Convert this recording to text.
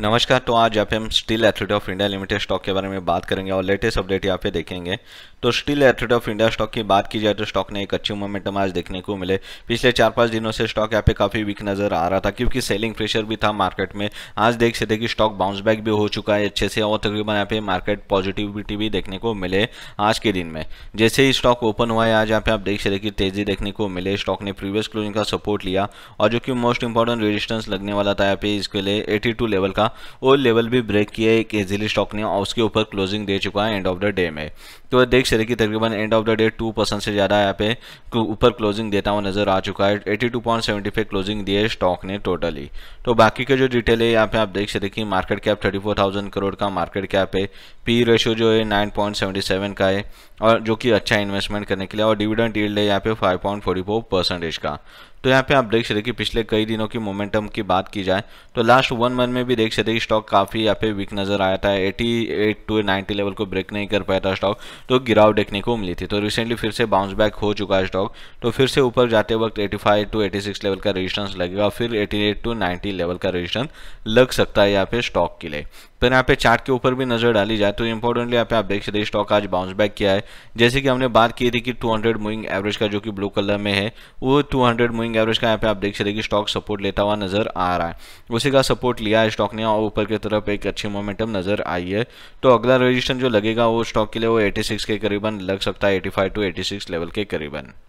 नमस्कार तो आज यहाँ पे हम steel authority of India limited stock के बारे में बात करेंगे और लेटेस्ट अपडेट यहाँ पे देखेंगे तो steel authority of India stock की बात की जाए तो स्टॉक ने एक अच्छी मोमेंटम आज देखने को मिले पिछले चार पांच दिनों से स्टॉक यहाँ पे काफ़ी वीक नजर आ रहा था क्योंकि सेलिंग प्रेशर भी था मार्केट में आज देख सकते कि स्टॉक बाउंस बैक भी हो चुका है अच्छे से और तकरीबन यहाँ पे मार्केट पॉजिटिविटी भी देखने को मिले आज के दिन में जैसे ही स्टॉक ओपन हुआ है आज यहाँ पे आप देख सकते कि तेजी देखने को मिले स्टॉक ने प्रीवियस क्लोजिंग का सपोर्ट लिया और जो कि मोस्ट इंपॉर्टेंट रेजिस्टेंस लगने वाला था यहाँ पे इसके लिए एटी लेवल का वो लेवल भी ब्रेक किया है एक एजिली स्टॉक ने और उसके ऊपर क्लोजिंग दे चुका है एंड ऑफ द डे में तो देख शेयर की तकरीबन end of the day two percent से ज़्यादा यहाँ पे ऊपर क्लोजिंग देता हुआ नज़र आ चुका है eighty two point seventy five closing दिए स्टॉक ने टोटली तो बाकी के जो डिटेल है यहाँ पे आप देख सकते कि market cap thirty four thousand crore का मार्केट कैप है पी रेशो जो है नाइन पॉइंट सेवेंटी सेवन का है और जो कि अच्छा इन्वेस्टमेंट करने के लिए और डिविडेंट ईल्ड है यहाँ पे five point forty four percentage का तो यहाँ पे आप देख सकते कि पिछले कई दिनों की मोमेंटम की बात की जाए तो लास्ट वन मंथ में भी देख सकते स्टॉक काफ़ी यहाँ पे वीक नज़र आया था 88 टू 90 लेवल को ब्रेक नहीं कर पाया था स्टॉक तो गिराव देखने को मिली थी तो रिसेंटली फिर से बाउंस बैक हो चुका है स्टॉक तो फिर से ऊपर जाते वक्त 85 टू सिक्स लेवल का रजिस्टेंस लगेगा फिर 88 टू 90 लेवल का रजिस्टेंस लग सकता है यहाँ पे स्टॉक के लिए पर तो यहाँ पे चार्ट के ऊपर भी नज़र डाली जाए तो इंपॉर्टेंटली यहाँ पे आप देख सकते स्टॉक आज बाउंस बैक किया है जैसे कि हमने बात की थी कि 200 मूविंग एवरेज का जो कि ब्लू कलर में है वो 200 मूविंग एवरेज का यहाँ पे आप देख सकते कि स्टॉक सपोर्ट लेता हुआ नज़र आ रहा है उसी का सपोर्ट लिया है स्टॉक ने और ऊपर की तरफ एक अच्छी मोमेंटम नज़र आई है तो अगला रजिस्ट्रेशन जो लगेगा वो स्टॉक के लिए वो एटी के करीबन लग सकता है एटी टू एटी लेवल के करीबन